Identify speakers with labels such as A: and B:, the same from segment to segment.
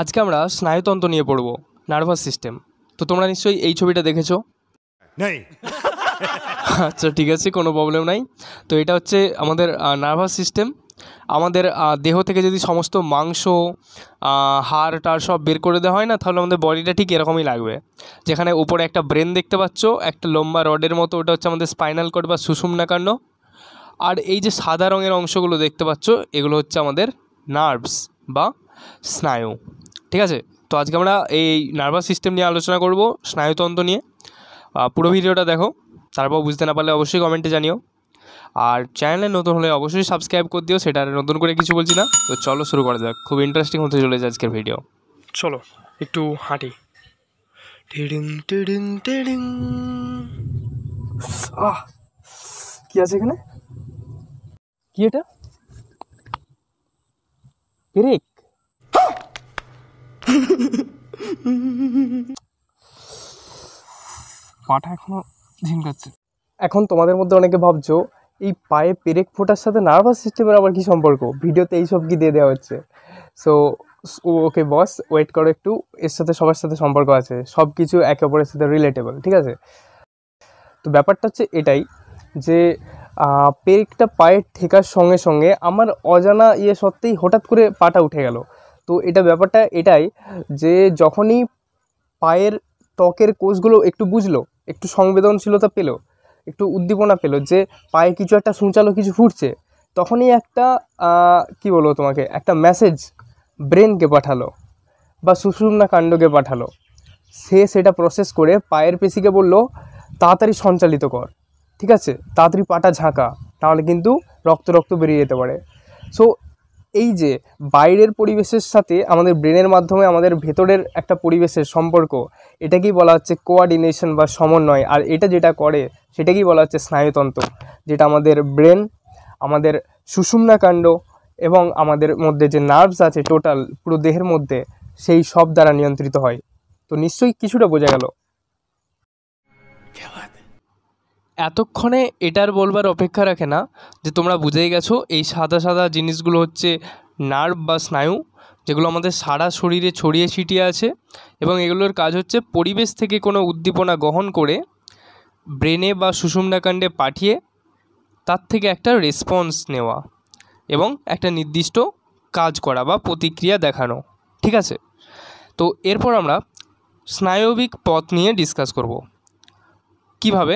A: আজকে আমরা স্নায়ুতন্ত্র নিয়ে পড়ব নার্ভাস সিস্টেম তো তোমরা নিশ্চয়ই এই ছবিটা দেখেছো আচ্ছা ঠিক আছে কোনো প্রবলেম নাই তো এটা হচ্ছে আমাদের নার্ভাস সিস্টেম আমাদের দেহ থেকে যদি সমস্ত মাংস হাড় টার সব বের করে দেওয়া হয় না তাহলে আমাদের বডিটা ঠিক এরকমই লাগবে যেখানে উপরে একটা ব্রেন দেখতে পাচ্ছ একটা লম্বা রডের মতো ওটা হচ্ছে আমাদের স্পাইনাল কর্ড বা সুষুমনাকাণ্ড আর এই যে সাদা রঙের অংশগুলো দেখতে পাচ্ছ এগুলো হচ্ছে আমাদের নার্ভস বা স্নায়ু ঠিক আছে তো আজকে আমরা এই নার্ভাস সিস্টেম নিয়ে আলোচনা করব স্নায়ুতন্ত্র নিয়ে পুরো ভিডিওটা দেখো তারপর বুঝতে না পারলে অবশ্যই কমেন্টে জানিও আর চ্যানেলে নতুন হলে অবশ্যই সাবস্ক্রাইব করে দিও সেটা নতুন করে কিছু বলছি না তো চলো শুরু করা যাক খুব ইন্টারেস্টিং হতে চলেছে আজকের ভিডিও চলো একটু হাঁটি টিডিং টিডিং টিডিং আহ কি আছে এখানে কি এটা পেরেক পাটা এখনো ঝিমকাচ্ছে এখন তোমাদের মধ্যে অনেকে ভাবছো এই পায়ে পেরেক ফোটার সাথে নার্ভাস সিস্টেমের আবার কি সম্পর্ক ভিডিওতে এইসব কি দিয়ে দেওয়া হচ্ছে সো ওকে বস ওয়েট করো একটু এর সাথে সবার সাথে সম্পর্ক আছে সব কিছু একে অপরের সাথে রিলেটেবল ঠিক আছে তো ব্যাপারটা হচ্ছে এটাই যে পেরেকটা পায়ে ঠেকার সঙ্গে সঙ্গে আমার অজানা ইয়ে সত্ত্বেই হঠাৎ করে পাটা উঠে গেল তো এটা ব্যাপারটা এটাই যে যখনই পায়ের ত্বকের কোষগুলো একটু বুঝলো একটু সংবেদনশীলতা পেলো একটু উদ্দীপনা পেলো যে পায়ে কিছু একটা সূচালো কিছু ফুটছে তখনই একটা কি বলবো তোমাকে একটা মেসেজ ব্রেনকে পাঠালো বা সুষুম্না কাণ্ডকে পাঠালো সে সেটা প্রসেস করে পায়ের পেশিকে বলল তাড়াতাড়ি সঞ্চালিত কর ঠিক আছে তাড়াতাড়ি পাটা ঝাঁকা তাহলে কিন্তু রক্ত রক্ত বেরিয়ে যেতে পারে সো এই যে বাইরের পরিবেশের সাথে আমাদের ব্রেনের মাধ্যমে আমাদের ভেতরের একটা পরিবেশের সম্পর্ক এটাকেই বলা হচ্ছে কোয়ার্ডিনেশন বা সমন্বয় আর এটা যেটা করে সেটাকেই বলা হচ্ছে স্নায়ুতন্ত্র যেটা আমাদের ব্রেন আমাদের সুষুম্নাকাণ্ড এবং আমাদের মধ্যে যে নার্ভস আছে টোটাল পুরো দেহের মধ্যে সেই সব দ্বারা নিয়ন্ত্রিত হয় তো নিশ্চয়ই কিছুটা বোঝা গেল এতক্ষণে এটার বলবার অপেক্ষা রাখে না যে তোমরা বুঝেই গেছো এই সাদা সাদা জিনিসগুলো হচ্ছে নার্ভ বা স্নায়ু যেগুলো আমাদের সারা শরীরে ছড়িয়ে ছিটিয়ে আছে এবং এগুলোর কাজ হচ্ছে পরিবেশ থেকে কোনো উদ্দীপনা গ্রহণ করে ব্রেনে বা সুষুম্নাকাণ্ডে পাঠিয়ে তার থেকে একটা রেসপন্স নেওয়া এবং একটা নির্দিষ্ট কাজ করা বা প্রতিক্রিয়া দেখানো ঠিক আছে তো এরপর আমরা স্নায়বিক পথ নিয়ে ডিসকাস করব কিভাবে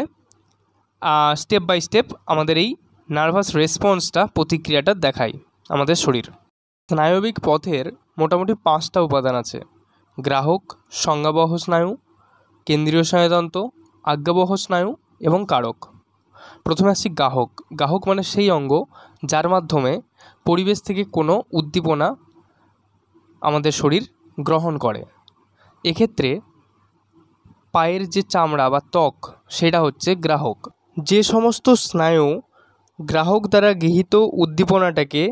A: স্টেপ বাই স্টেপ আমাদের এই নার্ভাস রেসপন্সটা প্রতিক্রিয়াটা দেখায় আমাদের শরীর স্নায়বিক পথের মোটামুটি পাঁচটা উপাদান আছে গ্রাহক সংজ্ঞাবহ স্নায়ু কেন্দ্রীয় স্নায়ুতন্ত আজ্ঞাবহ স্নায়ু এবং কারক প্রথমে আসছি গ্রাহক গ্রাহক মানে সেই অঙ্গ যার মাধ্যমে পরিবেশ থেকে কোনো উদ্দীপনা আমাদের শরীর গ্রহণ করে এক্ষেত্রে পায়ের যে চামড়া বা ত্বক সেটা হচ্ছে গ্রাহক যে সমস্ত স্নায়ু গ্রাহক দ্বারা গৃহীত উদ্দীপনাটাকে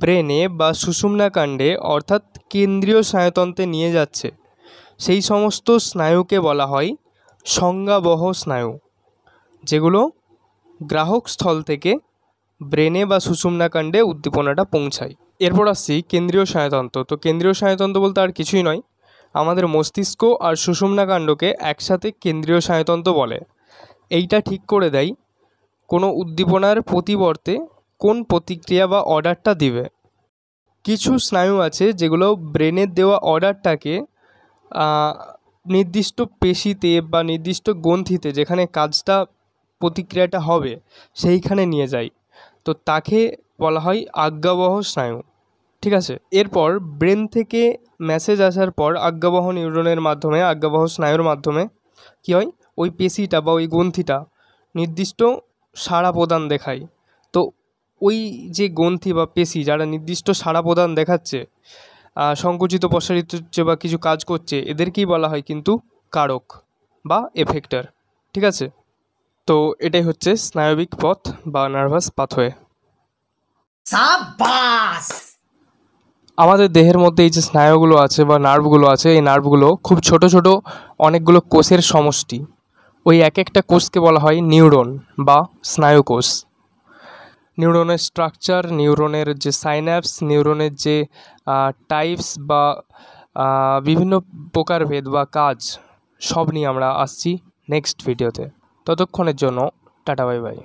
A: ব্রেনে বা সুষুম্নাকাণ্ডে অর্থাৎ কেন্দ্রীয় স্নায়ুতন্ত্রে নিয়ে যাচ্ছে সেই সমস্ত স্নায়ুকে বলা হয় সংজ্ঞাবহ স্নায়ু যেগুলো গ্রাহক স্থল থেকে ব্রেনে বা সুষুম্নাকাণ্ডে উদ্দীপনাটা পৌঁছায় এরপর আসছি কেন্দ্রীয় স্নায়ুতন্ত্র তো কেন্দ্রীয় স্নায়ুতন্ত্র বলতে আর কিছুই নয় আমাদের মস্তিষ্ক আর সুষুম্নাকাণ্ডকে একসাথে কেন্দ্রীয় স্নায়ুতন্ত্র বলে এইটা ঠিক করে দেয় কোনো উদ্দীপনার প্রতিবর্তে কোন প্রতিক্রিয়া বা অর্ডারটা দিবে কিছু স্নায়ু আছে যেগুলো ব্রেনের দেওয়া অর্ডারটাকে নির্দিষ্ট পেশিতে বা নির্দিষ্ট গ্রন্থিতে যেখানে কাজটা প্রতিক্রিয়াটা হবে সেইখানে নিয়ে যায় তো তাকে বলা হয় আজ্ঞাবহ স্নায়ু ঠিক আছে এরপর ব্রেন থেকে মেসেজ আসার পর আজ্ঞাবহ নিউরনের মাধ্যমে আজ্ঞাবহ স্নায়ুর মাধ্যমে কী হয় ওই পেশিটা বা ওই গ্রন্থিটা নির্দিষ্ট সাড়া প্রদান দেখায় তো ওই যে গ্রন্থি বা পেশি যারা নির্দিষ্ট সাড়া প্রদান দেখাচ্ছে সংকুচিত প্রসারিত হচ্ছে বা কিছু কাজ করছে এদেরকেই বলা হয় কিন্তু কারক বা এফেক্টার ঠিক আছে তো এটাই হচ্ছে স্নায়বিক পথ বা নার্ভাস পাথওয়ে আমাদের দেহের মধ্যে এই যে স্নায়ুগুলো আছে বা নার্ভগুলো আছে এই নার্ভগুলো খুব ছোট ছোট অনেকগুলো কোষের সমষ্টি ওই এক একটা কোষকে বলা হয় নিউরন বা স্নায়ুকোষ নিউরনের স্ট্রাকচার নিউরনের যে সাইন্যাপস নিউরনের যে টাইপস বা বিভিন্ন প্রকারভেদ বা কাজ সব নিয়ে আমরা আসছি নেক্সট ভিডিওতে ততক্ষণের জন্য টাটা বাই বাই